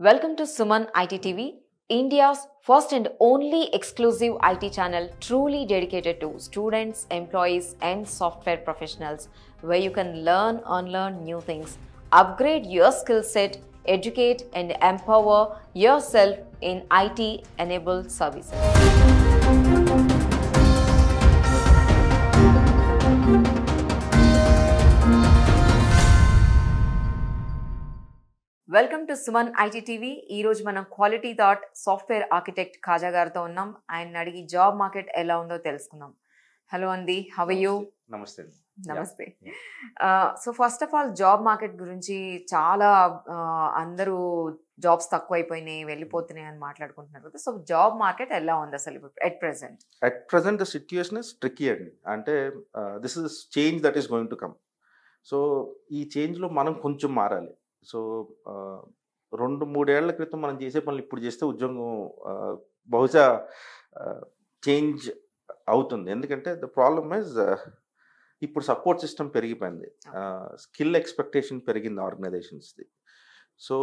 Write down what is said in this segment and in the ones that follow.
Welcome to Suman IT TV, India's first and only exclusive IT channel truly dedicated to students, employees, and software professionals, where you can learn, unlearn new things, upgrade your skill set, educate, and empower yourself in IT enabled services. Welcome to Suman IT TV ఈరోజు మనం quality thought software architect Khaja గారితో ఉన్నాం ఆయన అడిగి job market ఎలా ఉందో తెలుసుకుందాం hello అంది హవ్ యూ నమస్తే నమస్తే so first of all job market గురించి చాలా అందరూ జాబ్స్ తక్కువ అయిపోయినాయి వెళ్ళిపోతున్నాయి అని మాట్లాడుకుంటున్నారు కదా సో జాబ్ మార్కెట్ ఎలా ఉంది అసలు at present at present the situation is tricky అండి అంటే this is change that is going to come so ఈ చేంజ్లో మనం కొంచెం మారాలి సో రెండు మూడేళ్ల క్రితం మనం చేసే పనులు ఇప్పుడు చేస్తే ఉద్యోగం బహుశా చేంజ్ అవుతుంది ఎందుకంటే ద ప్రాబ్లమ్ ఇస్ ఇప్పుడు సపోర్ట్ సిస్టమ్ పెరిగిపోయింది స్కిల్ ఎక్స్పెక్టేషన్ పెరిగింది ఆర్గనైజేషన్స్ది సో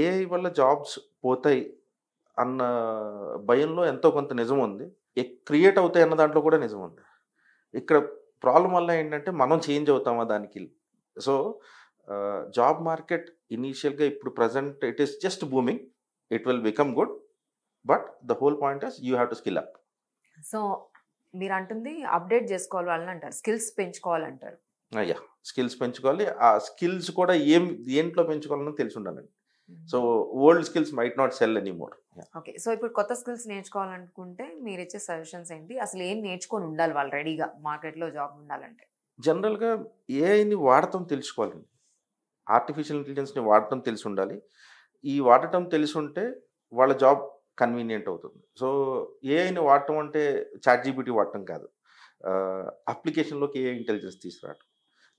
ఏఐ వల్ల జాబ్స్ పోతాయి అన్న భయంలో ఎంతో కొంత నిజం ఉంది క్రియేట్ అవుతాయి అన్న దాంట్లో కూడా నిజం ఉంది ఇక్కడ ప్రాబ్లం వల్ల ఏంటంటే మనం చేంజ్ అవుతామా దానికి సో జాబ్ మార్కెట్ ఇనీషియల్గా ఇప్పుడు present it is just booming it will become good but the whole point is you have to skill up so మీరు అంటుంది అప్డేట్ చేసుకోవాలి వాళ్ళని అంటారు స్కిల్స్ పెంచుకోవాలంటారు అయ్యా ah, స్కిల్స్ పెంచుకోవాలి ఆ స్కిల్స్ కూడా ఏం దేంట్లో పెంచుకోవాలని తెలిసి ఉండాలండి so old skills might not sell any more okay so ఇప్పుడు కొత్త స్కిల్స్ నేర్చుకోవాలనుకుంటే మీరు ఇచ్చే సజెషన్స్ ఏంటి అసలు ఏం నేర్చుకొని ఉండాలి వాళ్ళు రెడీగా మార్కెట్లో జాబ్ ఉండాలంటే జనరల్గా ఏఐని వాడతాం తెలుసుకోవాలండి ఆర్టిఫిషియల్ ఇంటెలిజెన్స్ని వాడటం తెలిసి ఉండాలి ఈ వాడటం తెలిసి ఉంటే వాళ్ళ జాబ్ కన్వీనియంట్ అవుతుంది సో ఏఐని వాడటం అంటే చాట్ జీబీటీ వాడటం కాదు అప్లికేషన్లోకి ఏఐ ఇంటెలిజెన్స్ తీసుకురావటం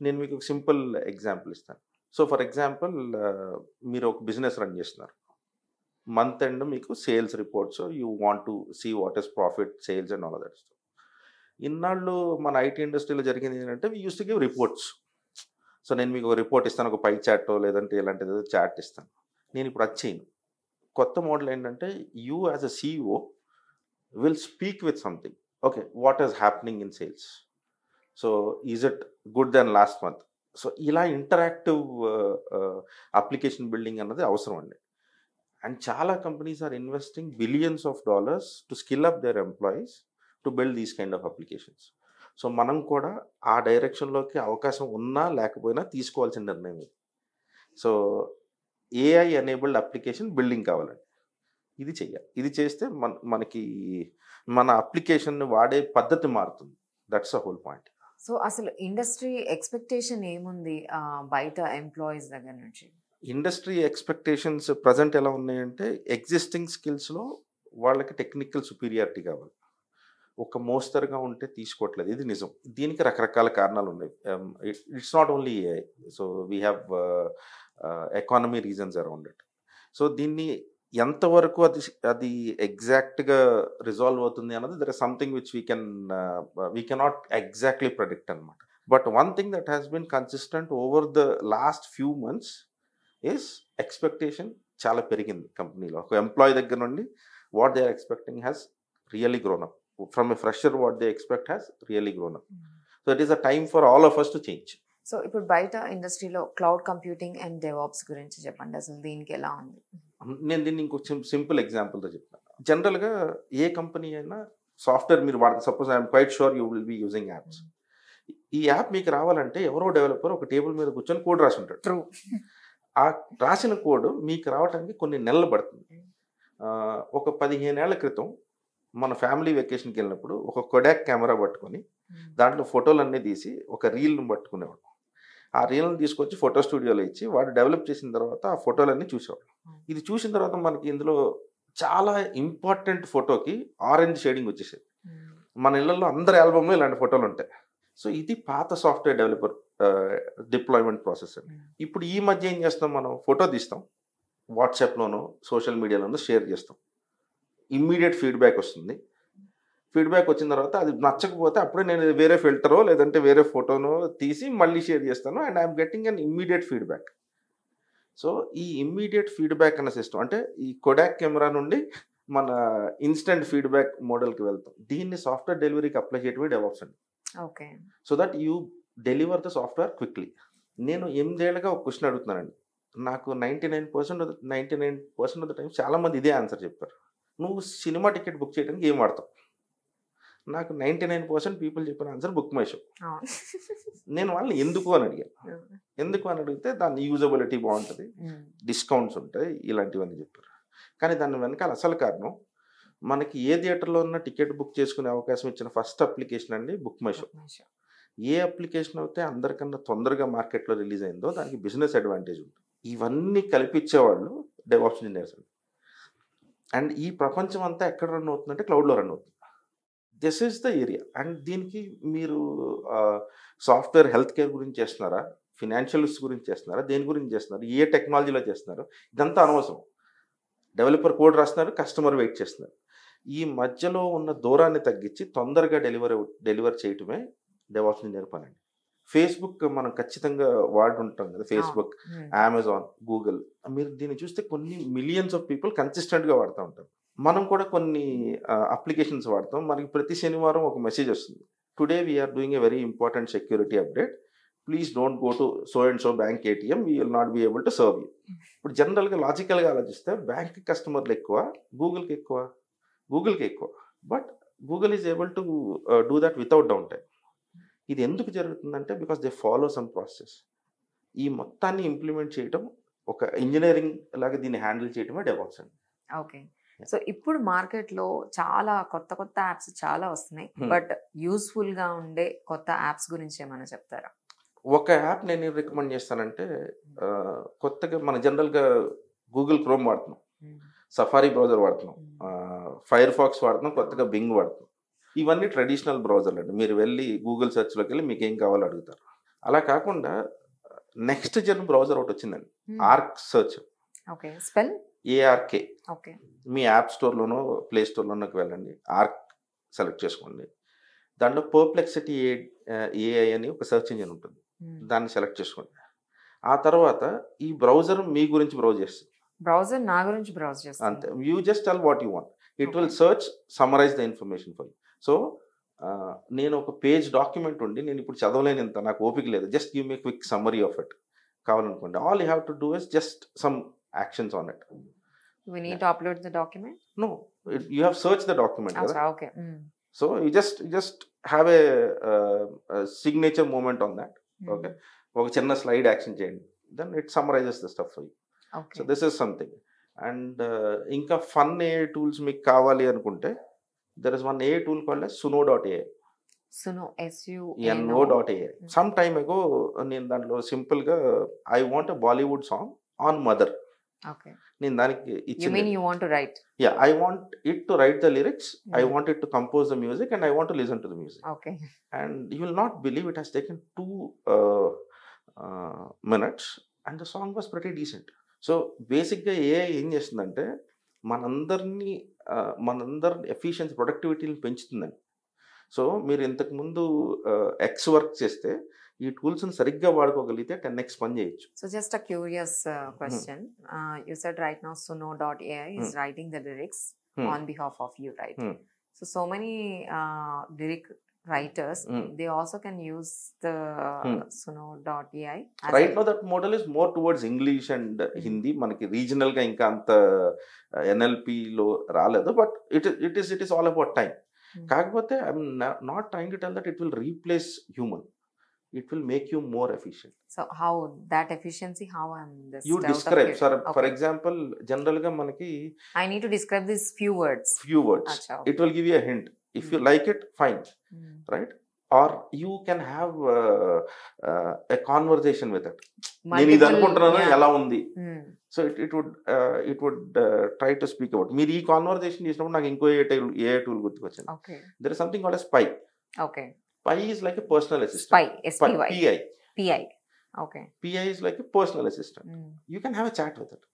నేను మీకు ఒక సింపుల్ ఎగ్జాంపుల్ ఇస్తాను సో ఫర్ ఎగ్జాంపుల్ మీరు ఒక బిజినెస్ రన్ చేస్తున్నారు మంత్ ఎండ్ మీకు sales reports you want to see what is profit sales and all that ఇన్నాళ్ళు మన ఐటీ ఇండస్ట్రీలో జరిగింది ఏంటంటే we use to give reports so నేను మీకు రిపోర్ట్ ఇస్తాను ఒక పై చాట్ లేదంటే ఇలాంటిది చాట్ ఇస్తాను నేను ఇప్పుడు వచ్చేయను కొత్త మోడల్ ఏంటంటే you as a CEO will speak with something okay what is happening in sales so is it good then last month so ఇలా ఇంటరాక్టివ్ అప్లికేషన్ బిల్డింగ్ అన్నది అవసరం అండి అండ్ చాలా companies are investing billions of dollars to skill up their employees to build these kind of applications so మనం కూడా ఆ డైరెక్షన్లోకి అవకాశం ఉన్నా లేకపోయినా తీసుకోవాల్సిన నిర్ణయం ఇది so AI enabled application building కావాలండి ఇది చెయ్యాలి ఇది చేస్తే మన మనకి మన అప్లికేషన్ని వాడే పద్ధతి మారుతుంది that's a whole point so అసలు ఇండస్ట్రీ ఎక్స్పెక్టేషన్ ఏముంది బయట ఎంప్లాయీస్ దగ్గర నుంచి ఇండస్ట్రీ ఎక్స్పెక్టేషన్స్ ప్రజెంట్ ఎలా ఉన్నాయంటే ఎగ్జిస్టింగ్ స్కిల్స్లో వాళ్ళకి టెక్నికల్ సుపీరియారిటీ కావాలి ఒక మోస్తరుగా ఉంటే తీసుకోవట్లేదు ఇది నిజం దీనికి రకరకాల కారణాలు ఉన్నాయి it's not only AI so we have economy reasons around it so దీన్ని ఎంతవరకు అది అది ఎగ్జాక్ట్గా రిజాల్వ్ అవుతుంది అన్నది there is something which we can we cannot exactly predict అనమాట but one thing that has been consistent over the last few months is expectation చాలా పెరిగింది కంపెనీలో ఒక ఎంప్లాయీ దగ్గర నుండి what they are expecting has really grown up from a fresher what they expect has really grown up. Hmm. So it is a time for all of us so ఇప్పుడు బయట ఇండస్ట్రీలో cloud computing and DevOps గురించి చెప్పండి అసలు దీనికి ఎలా ఉంది నేను దీన్ని ఇంకొక సింపుల్ ఎగ్జాంపుల్తో చెప్తాను జనరల్గా ఏ కంపెనీ అయినా సాఫ్ట్వేర్ మీరు వాడతారు suppose I'm quite sure you will be using apps ఈ యాప్ మీకు రావాలంటే ఎవరో డెవలపర్ ఒక టేబుల్ మీద కూర్చొని కోడ్ రాసి ఉంటాడు ట్రూ ఆ రాసిన కోడ్ మీకు రావడానికి కొన్ని నెలలు పడుతుంది hmm. ఒక పదిహేను ఏళ్ల క్రితం మన ఫ్యామిలీ వెకేషన్కి వెళ్ళినప్పుడు ఒక కొడాక్ కెమెరా పట్టుకొని దాంట్లో ఫోటోలన్నీ తీసి ఒక రీల్ను పట్టుకునేవాడు ఆ రీల్ని తీసుకొచ్చి ఫోటో స్టూడియోలో ఇచ్చి వాడు డెవలప్ చేసిన తర్వాత ఆ ఫోటోలన్నీ చూసేవాడు ఇది చూసిన తర్వాత మనకి ఇందులో చాలా ఇంపార్టెంట్ ఫోటోకి ఆరెంజ్ షేడింగ్ వచ్చేసేది మన ఇళ్లలో అందరి ఆల్బమ్లో ఇలాంటి ఫోటోలు ఉంటాయి సో ఇది పాత సాఫ్ట్వేర్ డెవలపర్ డిప్లాయ్మెంట్ ప్రాసెస్ అండి ఇప్పుడు ఈ మధ్య ఏం చేస్తాం మనం ఫోటో తీస్తాం వాట్సాప్లోనూ సోషల్ మీడియాలోనూ షేర్ చేస్తాం ఇమ్మీడియట్ ఫీడ్బ్యాక్ వస్తుంది ఫీడ్బ్యాక్ వచ్చిన తర్వాత అది నచ్చకపోతే అప్పుడే నేను వేరే ఫిల్టరో లేదంటే వేరే ఫోటోనో తీసి మళ్ళీ షేర్ చేస్తాను and I'm getting an immediate feedback so ఈ ఇమ్మీడియట్ ఫీడ్బ్యాక్ అనే సిస్టమ్ అంటే ఈ కొడాక్ కెమెరా నుండి మన ఇన్స్టెంట్ ఫీడ్బ్యాక్ మోడల్కి వెళ్తాం దీన్ని సాఫ్ట్వేర్ డెలివరీకి అప్లై చేయడమే డెవలప్స్ అండి okay so that you deliver the software quickly నేను ఎనిమిదేళ్ళగా ఒక క్వశ్చన్ అడుగుతున్నానండి నాకు ninety nine percent ninety nine percent of the time చాలామంది ఇదే ఆన్సర్ చెప్పారు నువ్వు సినిమా టికెట్ బుక్ చేయడానికి ఏం వాడతావు నాకు నైంటీ నైన్ పర్సెంట్ పీపుల్ చెప్పిన ఆన్సర్ బుక్ మై షో నేను వాళ్ళని ఎందుకు అని అడిగాను ఎందుకు అని అడిగితే దాని యూజబిలిటీ బాగుంటుంది డిస్కౌంట్స్ ఉంటాయి ఇలాంటివన్నీ చెప్పారు కానీ దాని వెనకాల అసలు కారణం మనకి ఏ థియేటర్లో ఉన్న టికెట్ బుక్ చేసుకునే అవకాశం ఇచ్చిన ఫస్ట్ అప్లికేషన్ అండి బుక్ మై షో ఏ అప్లికేషన్ అయితే అందరికన్నా తొందరగా మార్కెట్లో రిలీజ్ అయిందో దానికి బిజినెస్ అడ్వాంటేజ్ ఉంటుంది ఇవన్నీ కల్పించేవాళ్ళు డెవాప్స్ ఇంజనీర్స్ అండి అండ్ ఈ ప్రపంచం అంతా ఎక్కడ రన్ అవుతుందంటే క్లౌడ్లో రన్ అవుతుంది this is the area and దీనికి మీరు సాఫ్ట్వేర్ హెల్త్ కేర్ గురించి చేస్తున్నారా ఫినాన్షియల్స్ గురించి చేస్తున్నారా దేని గురించి చేస్తున్నారు ఏ టెక్నాలజీలో చేస్తున్నారు ఇదంతా అనవసరం డెవలపర్ కోడ్ రాస్తున్నారు కస్టమర్ వెయిట్ చేస్తున్నారు ఈ మధ్యలో ఉన్న దూరాన్ని తగ్గించి తొందరగా డెలివరీ డెలివర్ చేయటమే డెవలప్ ఇంజనీర్ పని ఫేస్బుక్ మనం ఖచ్చితంగా వాడుంటాం కదా ఫేస్బుక్ అమెజాన్ గూగుల్ మీరు దీన్ని చూస్తే కొన్ని మిలియన్స్ ఆఫ్ పీపుల్ కన్సిస్టెంట్గా వాడుతూ ఉంటారు మనం కూడా కొన్ని అప్లికేషన్స్ వాడతాం మనకి ప్రతి శనివారం ఒక మెసేజ్ వస్తుంది today we're doing a very important security update please don't go to so and so bank ATM we will not be able to serve you ఇప్పుడు జనరల్గా లాజికల్గా ఆలోచిస్తే బ్యాంక్ కస్టమర్లు ఎక్కువ గూగుల్కి ఎక్కువ గూగుల్కి ఎక్కువ but Google is able to do that without down time ఇది ఎందుకు జరుగుతుందంటే because they follow some process ఈ మొత్తాన్ని ఇంప్లిమెంట్ చేయడం ఒక ఇంజనీరింగ్ లాగా దీన్ని హ్యాండిల్ చేయడమే డెవలప్స్ అండి ఓకే సో ఇప్పుడు మార్కెట్లో చాలా కొత్త కొత్త యాప్స్ చాలా వస్తున్నాయి hmm. బట్ యూస్ఫుల్గా ఉండే కొత్త యాప్స్ గురించి ఏమైనా చెప్తారా ఒక యాప్ నేను రికమెండ్ చేస్తానంటే కొత్తగా మన జనరల్గా గూగుల్ క్రోమ్ వాడుతున్నాం సఫారీ hmm. బ్రౌజర్ వాడుతున్నాం ఫైర్ hmm. ఫాక్స్ వాడుతున్నాం కొత్తగా బింగ్ వాడుతున్నాం ఇవన్నీ ట్రెడిషనల్ బ్రౌజర్లు అండి మీరు వెళ్ళి గూగుల్ సెర్చ్లోకి వెళ్ళి మీకు ఏం కావాలో అడుగుతారు అలా కాకుండా నెక్స్ట్ జన్ బ్రౌజర్ ఒకటి వచ్చిందండి ఆర్క్ సెర్చ్ స్పెల్ ఏఆర్కే మీ యాప్ స్టోర్లోనో ప్లే స్టోర్లోనోకి వెళ్ళండి ఆర్క్ సెలెక్ట్ చేసుకోండి దాంట్లో పర్ప్లెక్సిటీ ఏ ఏఐ అని ఒక సెర్చ్ ఇంజిన్ ఉంటుంది దాన్ని సెలెక్ట్ చేసుకోండి ఆ తర్వాత ఈ బ్రౌజర్ మీ గురించి బ్రౌజ్ చేస్తుంది బ్రౌజర్ నా గురించి బ్రౌజ్ చేస్తుంది అంతే you just tell what you want it will search summarize the information for you so నేను ఒక పేజ్ డాక్యుమెంట్ ఉండి నేను ఇప్పుడు చదవలేను ఇంత నాకు ఓపిక లేదు just give me quick summary of it కావాలనుకోండి all you have to do is just some actions on it we need yeah. to upload the document no it, you have searched the document oh, mm. right? Mm. ఒక చిన్న slide action చేయండి then it summarizes the stuff so this is something and ఇంకా fun a tools మీకు కావాలి అనుకుంటే there is one A tool called as Suno.ai. Suno, S-U-N-O.ai. Hmm. Some time ago, in that simple, I want a Bollywood song on mother. Okay. You mean you want to write? Yeah, I want it to write the lyrics. I hmm. want it to compose the music and I want to listen to the music. Okay. And you will not believe it has taken two uh, uh, minutes and the song was pretty decent. So, basically, A in just మనందరినీ మనందరి efficiency ప్రొడక్టివిటీని పెంచుతుందని so మీరు ఇంతకుముందు X work చేస్తే ఈ టూల్స్ని సరిగ్గా వాడుకోగలిగితే ten x పని చేయొచ్చు so just a curious question you said right now Suno dot AI is writing the lyrics on behalf of you right so so many lyric writers, mm. they also can use the mm. Suno.ai. Right now, that model is more towards English and uh, hmm. Hindi. మనకి రీజనల్గా ఇంకా uh, NLP ఎన్ఎల్పిలో రాలేదు but it is it is it is all about time. About hmm. Time I'm not trying to tell that it will replace human. it will make you more efficient. So how that efficiency? How and this? You describe, sir. Okay. For example, general ka manaki. I need to describe these few words. Few words. Achha, okay. It will give you a hint. if you hmm. like it fine hmm. right are you can have a conversation with it నేను ఇది అనుకుంటున్నాను ఎలా ఉంది so it it would it would try to speak about మీరు ఈ conversation చేసినప్పుడు నాకు ఇంకో ఏ టైల్ ఏ టూల్ గుర్తుకొచ్చింది there is something as Pi okay Pi is like a personal assistant Pi Pi okay Pi is like a personal assistant you can have a chat with it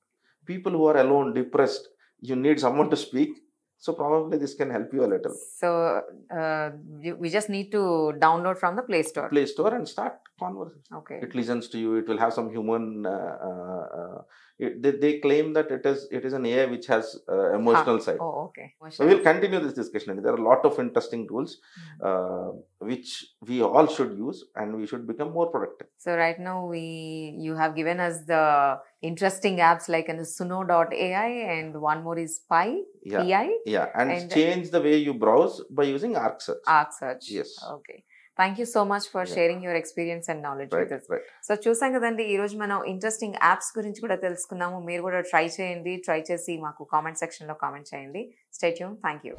people who are alone depressed you need someone to speak So probably this can help you a little. So uh, you, we just need to download from the Play Store. Play Store and start conversation. Okay. It listens to you. It will have some human. Uh, uh, uh, it, they, they claim that it is it is an AI which has uh, emotional ah. side. Oh, okay. Emotional. So we'll continue this discussion. There are a lot of interesting tools mm-hmm. Uh, which we all should use, and we should become more productive. So right now we you have given us the interesting apps like in the Suno.ai and one more is Pi. Yeah. PI. Yeah, and, and change the way you browse by using Arc Arc Search. Yes. Okay. Thank you so much for sharing your experience and knowledge so చూసాం కదండి ఈ రోజు మనం interesting apps గురించి కూడా తెలుసుకున్నాము మీరు కూడా ట్రై చేయండి ట్రై చేసి మాకు కామెంట్ సెక్షన్లో కామెంట్ చేయండి స్టేట్యూమ్ థ్యాంక్ యూ